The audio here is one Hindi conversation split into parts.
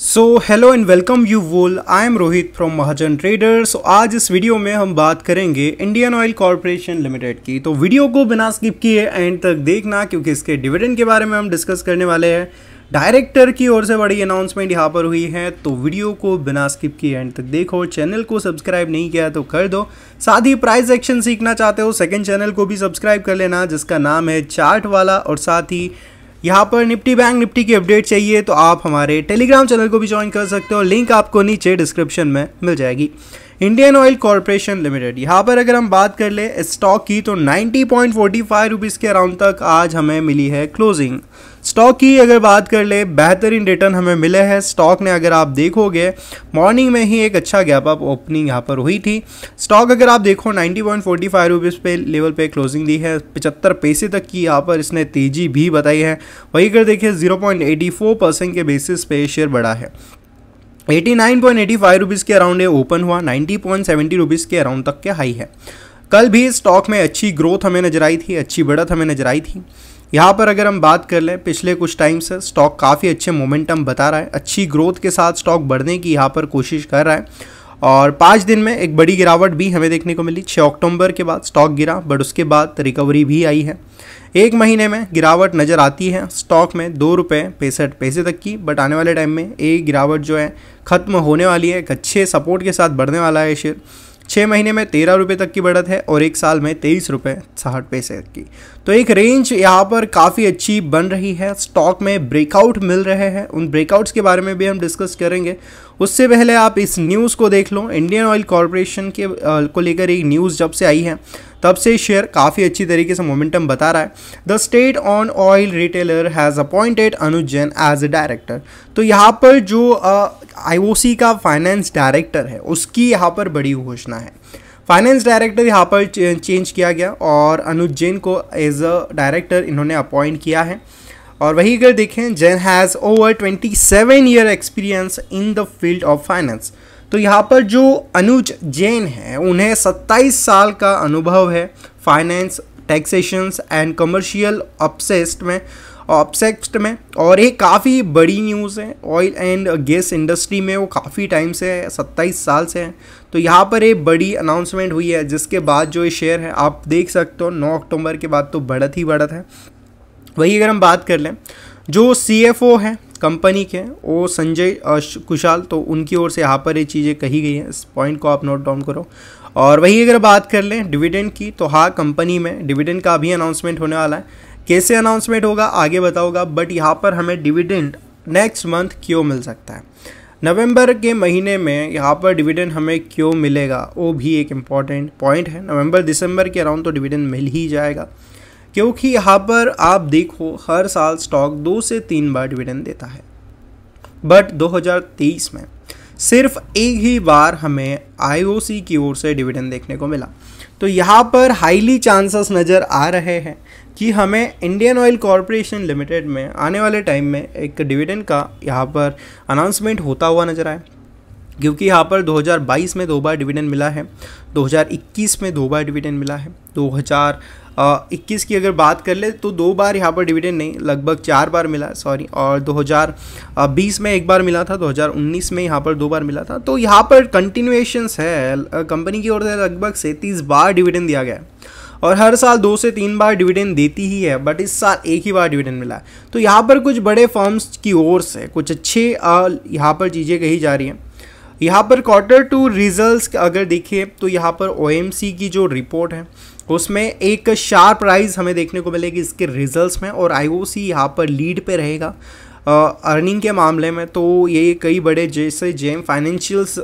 so hello and welcome you all I am Rohit from Mahajan trader so आज इस वीडियो में हम बात करेंगे इंडियन ऑयल कॉरपोरेशन लिमिटेड की तो वीडियो को बिना स्किप किए एंड तक देखना क्योंकि इसके डिविडेंड के बारे में हम डिस्कस करने वाले हैं डायरेक्टर की ओर से बड़ी अनाउंसमेंट यहाँ पर हुई है तो वीडियो को बिना स्किप किए एंड तक देखो चैनल को सब्सक्राइब नहीं किया तो कर दो साथ ही प्राइस एक्शन सीखना चाहते हो सेकंड चैनल को भी सब्सक्राइब कर लेना जिसका नाम है चार्ट वाला और साथ ही यहाँ पर निफ्टी बैंक निफ्टी की अपडेट चाहिए तो आप हमारे टेलीग्राम चैनल को भी ज्वाइन कर सकते हो लिंक आपको नीचे डिस्क्रिप्शन में मिल जाएगी इंडियन ऑयल कॉरपोरेशन लिमिटेड यहाँ पर अगर हम बात कर ले स्टॉक की तो 90.45 पॉइंट फोर्टी फाइव रुपीज़ के अराउंड तक आज हमें मिली है क्लोजिंग स्टॉक की अगर बात कर ले बेहतरीन रिटर्न हमें मिले हैं स्टॉक ने अगर आप देखोगे मॉर्निंग में ही एक अच्छा गैप अप ओपनिंग यहाँ पर हुई थी स्टॉक अगर आप देखो ninety point forty five rupees पे लेवल पे क्लोजिंग दी है पचहत्तर पैसे तक की यहाँ पर इसने तेज़ी भी बताई है वही अगर देखिए zero point eighty four percent के बेसिस पे शेयर बढ़ा है 89.85 रुपीस के अराउंड ये ओपन हुआ 90.70 रुपीज़ के अराउंड तक के हाई है कल भी स्टॉक में अच्छी ग्रोथ हमें नजर आई थी अच्छी बढ़त हमें नजर आई थी यहाँ पर अगर हम बात कर लें पिछले कुछ टाइम से स्टॉक काफ़ी अच्छे मोमेंटम बता रहा है अच्छी ग्रोथ के साथ स्टॉक बढ़ने की यहाँ पर कोशिश कर रहा है और पाँच दिन में एक बड़ी गिरावट भी हमें देखने को मिली छः अक्टूबर के बाद स्टॉक गिरा बट उसके बाद रिकवरी भी आई है एक महीने में गिरावट नज़र आती है स्टॉक में दो रुपये पैंसठ पैसे तक की बट आने वाले टाइम में एक गिरावट जो है ख़त्म होने वाली है एक अच्छे सपोर्ट के साथ बढ़ने वाला है शेयर छः महीने में तेरह रुपये तक की बढ़त है और एक साल में तेईस रुपये साठ पैसे तक की तो एक रेंज यहाँ पर काफ़ी अच्छी बन रही है स्टॉक में ब्रेकआउट मिल रहे हैं उन ब्रेकआउट्स के बारे में भी हम डिस्कस करेंगे उससे पहले आप इस न्यूज़ को देख लो इंडियन ऑयल कॉरपोरेशन के को लेकर एक न्यूज़ जब से आई है तब से शेयर काफ़ी अच्छी तरीके से मोमेंटम बता रहा है the state on oil retailer has appointed Anuj Jain as a director तो यहाँ पर जो आ, आईओसी का फाइनेंस डायरेक्टर है उसकी यहाँ पर बड़ी घोषणा है फाइनेंस डायरेक्टर यहाँ पर चेंज किया गया और अनुज जैन को एज अ डायरेक्टर इन्होंने अपॉइंट किया है और वही अगर देखें Jain has over twenty seven year experience in the field of finance तो यहाँ पर जो अनुज जैन है उन्हें 27 साल का अनुभव है फाइनेंस टैक्सेशंस एंड कमर्शियल अपसेस्ट में ऑपसेक्स्ट में और ये काफ़ी बड़ी न्यूज़ है ऑयल एंड गैस इंडस्ट्री में वो काफ़ी टाइम से है सत्ताईस साल से है तो यहाँ पर एक बड़ी अनाउंसमेंट हुई है जिसके बाद जो ये शेयर है आप देख सकते हो नौ अक्टूबर के बाद तो बढ़त ही बढ़त है वही अगर हम बात कर लें जो सी है कंपनी के वो संजय कुशाल तो उनकी ओर से यहाँ पर ये चीज़ें कही गई हैं इस पॉइंट को आप नोट डाउन करो और वही अगर बात कर लें डिविडेंड की तो हाँ कंपनी में डिविडेंड का भी अनाउंसमेंट होने वाला है कैसे अनाउंसमेंट होगा आगे बताओगा बट यहाँ पर हमें डिविडेंड नेक्स्ट मंथ क्यों मिल सकता है नवंबर के महीने में यहाँ पर डिविडेंड हमें क्यों मिलेगा वो भी एक इम्पॉर्टेंट पॉइंट है नवंबर दिसंबर के अराउंड तो डिविडेंड मिल ही जाएगा क्योंकि यहाँ पर आप देखो हर साल स्टॉक दो से तीन बार डिविडेंड देता है बट 2023 में सिर्फ एक ही बार हमें आईओसी की ओर से डिविडेंड देखने को मिला तो यहाँ पर हाईली चांसेस नज़र आ रहे हैं कि हमें इंडियन ऑयल कॉरपोरेशन लिमिटेड में आने वाले टाइम में एक डिविडेंड का यहाँ पर अनाउंसमेंट होता हुआ नज़र आए क्योंकि यहाँ पर 2022 में दो बार डिविडेंड मिला है 2021 में दो बार डिविडेंड मिला है 2021 की अगर बात कर ले तो दो बार यहाँ पर डिविडेंड नहीं लगभग चार बार मिला सॉरी और 2020 में एक बार मिला था 2019 में यहाँ पर दो बार मिला था तो यहाँ पर कंटिन्यूएशंस है कंपनी की ओर से लगभग सैंतीस बार डिविडेंड दिया गया है और हर साल दो से तीन बार डिविडेंड देती ही है बट इस साल एक ही बार डिविडेंड मिला है तो यहाँ पर कुछ बड़े फर्म्स की ओर से कुछ अच्छे यहाँ पर चीज़ें कही जा रही हैं यहाँ पर क्वार्टर टू रिजल्ट्स अगर देखिए तो यहाँ पर ओ की जो रिपोर्ट है उसमें एक शार्प राइज हमें देखने को मिलेगी इसके रिजल्ट्स में और आई ओ सी यहाँ पर लीड पे रहेगा अर्निंग के मामले में तो ये कई बड़े जैसे जेम फाइनेंशियल्स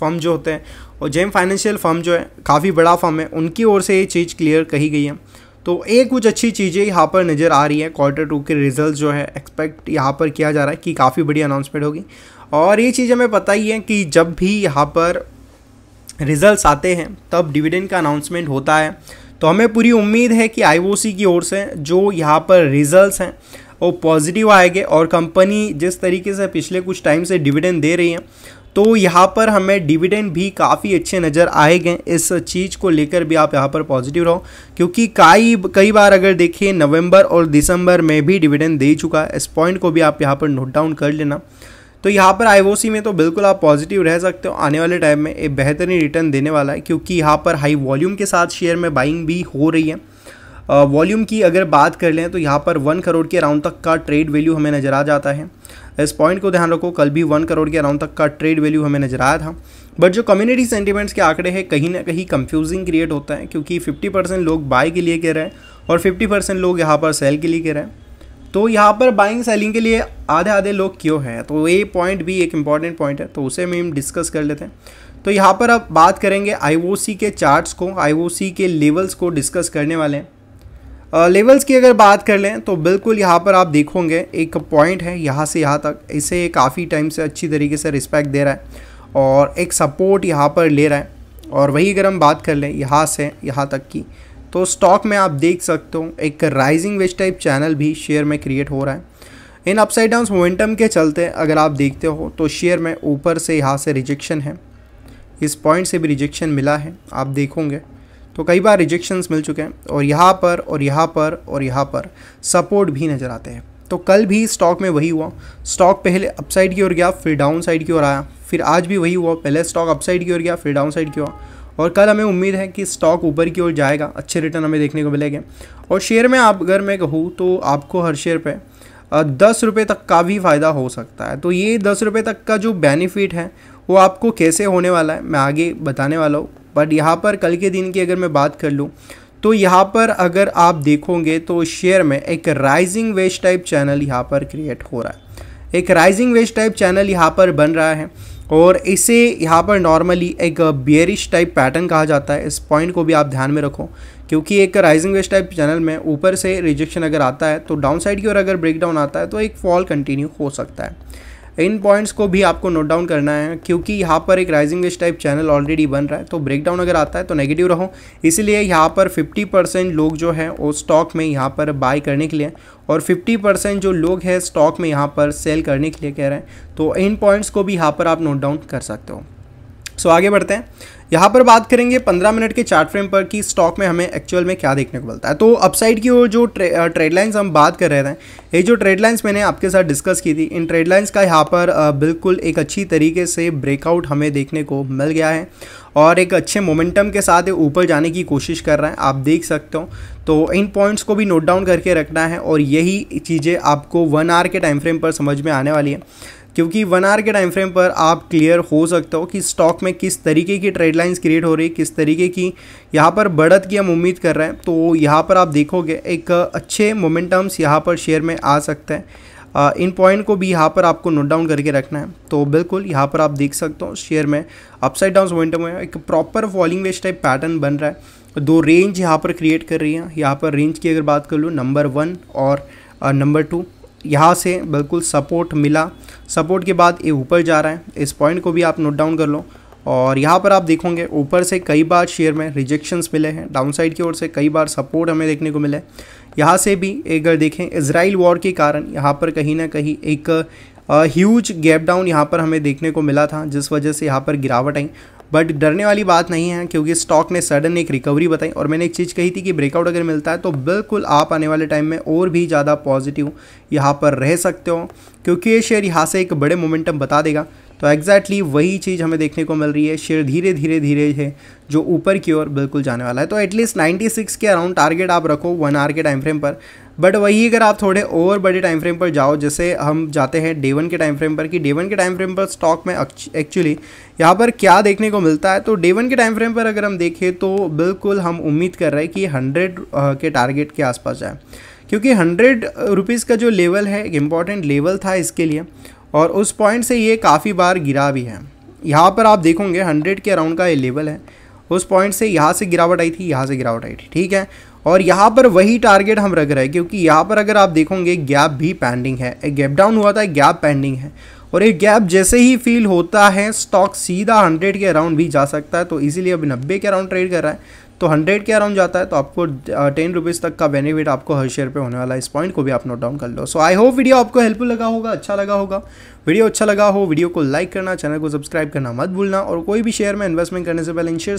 फर्म जो होते हैं और जेम फाइनेंशियल फर्म जो है काफ़ी बड़ा फर्म है उनकी ओर से ये चीज़ क्लियर कही गई है तो एक कुछ अच्छी चीज़ें यहाँ पर नज़र आ रही है क्वार्टर टू के रिजल्ट जो है एक्सपेक्ट यहाँ पर किया जा रहा है कि काफ़ी बड़ी अनाउंसमेंट होगी और ये चीज़ हमें पता ही है कि जब भी यहाँ पर रिजल्ट्स आते हैं तब डिविडेंड का अनाउंसमेंट होता है तो हमें पूरी उम्मीद है कि आईओसी की ओर से जो यहाँ पर रिजल्ट्स हैं वो पॉजिटिव आएंगे और कंपनी जिस तरीके से पिछले कुछ टाइम से डिविडेंड दे रही है तो यहाँ पर हमें डिविडेंड भी काफ़ी अच्छे नज़र आएंगे इस चीज़ को लेकर भी आप यहाँ पर पॉजिटिव रहो क्योंकि कई कई बार अगर देखिए नवंबर और दिसंबर में भी डिविडेंड दे चुका है इस पॉइंट को भी आप यहाँ पर नोट डाउन कर लेना तो यहाँ पर आई में तो बिल्कुल आप पॉजिटिव रह सकते हो आने वाले टाइम में एक बेहतरीन रिटर्न देने वाला है क्योंकि यहाँ पर हाई वॉल्यूम के साथ शेयर में बाइंग भी हो रही है वॉल्यूम की अगर बात कर लें तो यहाँ पर वन करोड़ के अराउंड तक का ट्रेड वैल्यू हमें नज़र आ जाता है इस पॉइंट को ध्यान रखो कल भी वन करोड़ के अराउंड तक का ट्रेड वैल्यू हमें नज़र आया था बट जो कम्युनिटी सेंटीमेंट्स के आंकड़े हैं कहीं ना कहीं कंफ्यूजिंग क्रिएट होता है क्योंकि 50 परसेंट लोग बाय के लिए कह रहे हैं और 50 परसेंट लोग यहाँ पर सेल के लिए कह रहे हैं तो यहाँ पर बाइंग सेलिंग के लिए आधे आधे लोग क्यों हैं तो ये पॉइंट भी एक इंपॉर्टेंट पॉइंट है तो उसे भी हम डिस्कस कर लेते हैं तो यहाँ पर अब बात करेंगे आई के चार्ट्स को आई के लेवल्स को डिस्कस करने वाले हैं लेवल्स uh, की अगर बात कर लें तो बिल्कुल यहाँ पर आप देखोगे एक पॉइंट है यहाँ से यहाँ तक इसे काफ़ी टाइम से अच्छी तरीके से रिस्पेक्ट दे रहा है और एक सपोर्ट यहाँ पर ले रहा है और वही अगर हम बात कर लें यहाँ से यहाँ तक की तो स्टॉक में आप देख सकते हो एक राइजिंग वेज टाइप चैनल भी शेयर में क्रिएट हो रहा है इन अपसाइड डाउन मोमेंटम के चलते अगर आप देखते हो तो शेयर में ऊपर से यहाँ से रिजेक्शन है इस पॉइंट से भी रिजेक्शन मिला है आप देखोगे तो कई बार रिजेक्शंस मिल चुके हैं और यहाँ पर और यहाँ पर और यहाँ पर सपोर्ट भी नज़र आते हैं तो कल भी स्टॉक में वही हुआ स्टॉक पहले अपसाइड की ओर गया फिर डाउन साइड की ओर आया फिर आज भी वही हुआ पहले स्टॉक अपसाइड की ओर गया फिर डाउन साइड की ओर और कल हमें उम्मीद है कि स्टॉक ऊपर की ओर जाएगा अच्छे रिटर्न हमें देखने को मिलेंगे और शेयर में आप अगर मैं कहूँ तो आपको हर शेयर पर दस रुपये तक का भी फ़ायदा हो सकता है तो ये दस रुपये तक का जो बेनिफिट है वो आपको कैसे होने वाला है मैं आगे बताने वाला हूँ बट यहाँ पर कल के दिन की अगर मैं बात कर लूँ तो यहाँ पर अगर आप देखोगे तो शेयर में एक राइजिंग वेस्ट टाइप चैनल यहाँ पर क्रिएट हो रहा है एक राइजिंग वेस्ट टाइप चैनल यहाँ पर बन रहा है और इसे यहाँ पर नॉर्मली एक बियरिश टाइप पैटर्न कहा जाता है इस पॉइंट को भी आप ध्यान में रखो क्योंकि एक राइजिंग वेस्ट टाइप चैनल में ऊपर से रिजेक्शन अगर आता है तो डाउन साइड की ओर अगर ब्रेक डाउन आता है तो एक फॉल कंटिन्यू हो सकता है इन पॉइंट्स को भी आपको नोट डाउन करना है क्योंकि यहाँ पर एक राइजिंग इस टाइप चैनल ऑलरेडी बन रहा है तो ब्रेकडाउन अगर आता है तो नेगेटिव रहो इसलिए यहाँ पर 50 परसेंट लोग जो है वो स्टॉक में यहाँ पर बाय करने के लिए और 50 परसेंट जो लोग हैं स्टॉक में यहाँ पर सेल करने के लिए कह रहे हैं तो इन पॉइंट्स को भी यहाँ पर आप नोट डाउन कर सकते हो सो so, आगे बढ़ते हैं यहाँ पर बात करेंगे 15 मिनट के चार्ट फ्रेम पर कि स्टॉक में हमें एक्चुअल में क्या देखने को मिलता है तो अपसाइड की ओर जो ट्रे, ट्रेड लाइंस हम बात कर रहे थे ये जो ट्रेड लाइंस मैंने आपके साथ डिस्कस की थी इन ट्रेड लाइंस का यहाँ पर बिल्कुल एक अच्छी तरीके से ब्रेकआउट हमें देखने को मिल गया है और एक अच्छे मोमेंटम के साथ ऊपर जाने की कोशिश कर रहे हैं आप देख सकते हो तो इन पॉइंट्स को भी नोट डाउन करके रखना है और यही चीज़ें आपको वन आवर के टाइम फ्रेम पर समझ में आने वाली है क्योंकि वन आर के टाइम फ्रेम पर आप क्लियर हो सकते हो कि स्टॉक में किस तरीके की ट्रेड लाइन्स क्रिएट हो रही है किस तरीके की यहाँ पर बढ़त की हम उम्मीद कर रहे हैं तो यहाँ पर आप देखोगे एक अच्छे मोमेंटम्स यहाँ पर शेयर में आ सकते हैं इन पॉइंट को भी यहाँ पर आपको नोट डाउन करके रखना है तो बिल्कुल यहाँ पर आप देख सकते हो शेयर में अपसाइड डाउन मोमेंटम में एक proper falling wedge type pattern बन रहा है दो रेंज यहाँ पर क्रिएट कर रही हैं यहाँ पर रेंज की अगर बात कर लूँ नंबर वन और नंबर टू यहाँ से बिल्कुल सपोर्ट मिला सपोर्ट के बाद ये ऊपर जा रहा है इस पॉइंट को भी आप नोट डाउन कर लो और यहाँ पर आप देखोगे ऊपर से कई बार शेयर में रिजेक्शंस मिले हैं डाउनसाइड की ओर से कई बार सपोर्ट हमें देखने को मिले यहाँ से भी अगर देखें इसराइल वॉर के कारण यहाँ पर कहीं ना कहीं एक ह्यूज गैप डाउन यहाँ पर हमें देखने को मिला था जिस वजह से यहाँ पर गिरावट आई बट डरने वाली बात नहीं है क्योंकि स्टॉक ने सडन एक रिकवरी बताई और मैंने एक चीज़ कही थी कि ब्रेकआउट अगर मिलता है तो बिल्कुल आप आने वाले टाइम में और भी ज़्यादा पॉजिटिव यहाँ पर रह सकते हो क्योंकि ये शेयर यहाँ से एक बड़े मोमेंटम बता देगा तो एग्जैक्टली exactly वही चीज़ हमें देखने को मिल रही है शेयर धीरे धीरे धीरे है जो ऊपर की ओर बिल्कुल जाने वाला है तो एटलीस्ट 96 के अराउंड टारगेट आप रखो वन आर के टाइम फ्रेम पर बट वही अगर आप थोड़े और बड़े टाइम फ्रेम पर जाओ जैसे हम जाते हैं डे वन के टाइम फ्रेम पर कि डे वन के टाइम फ्रेम पर स्टॉक में एक्चुअली यहाँ पर क्या देखने को मिलता है तो डे वन के टाइम फ्रेम पर अगर हम देखें तो बिल्कुल हम उम्मीद कर रहे हैं कि हंड्रेड के टारगेट के आसपास जाए क्योंकि हंड्रेड रुपीज़ का जो लेवल है एक इम्पॉर्टेंट लेवल था इसके लिए और उस पॉइंट से ये काफ़ी बार गिरा भी है यहाँ पर आप देखोगे हंड्रेड के अराउंड का ये लेवल है उस पॉइंट से यहाँ से गिरावट आई थी यहाँ से गिरावट आई थी ठीक है और यहाँ पर वही टारगेट हम रख रहे हैं क्योंकि यहाँ पर अगर आप देखोगे गैप भी पेंडिंग है गैप डाउन हुआ था गैप पेंडिंग है और एक गैप जैसे ही फील होता है स्टॉक सीधा 100 के अराउंड भी जा सकता है तो इसीलिए अभी नब्बे के अराउंड ट्रेड कर रहा है तो 100 के अराउंड जाता है तो आपको टेन रुपीज़ तक का बेनिफिट आपको हर शेयर पे होने वाला है इस पॉइंट को भी आप नोट डाउन कर लो सो आई होप वीडियो आपको हेल्पफुल लगा होगा अच्छा लगा होगा वीडियो अच्छा लगा हो वीडियो को लाइक करना चैनल को सब्सक्राइब करना मत भूलना और कोई भी शेयर में इन्वेस्टमेंट करने से पहले इन शेयर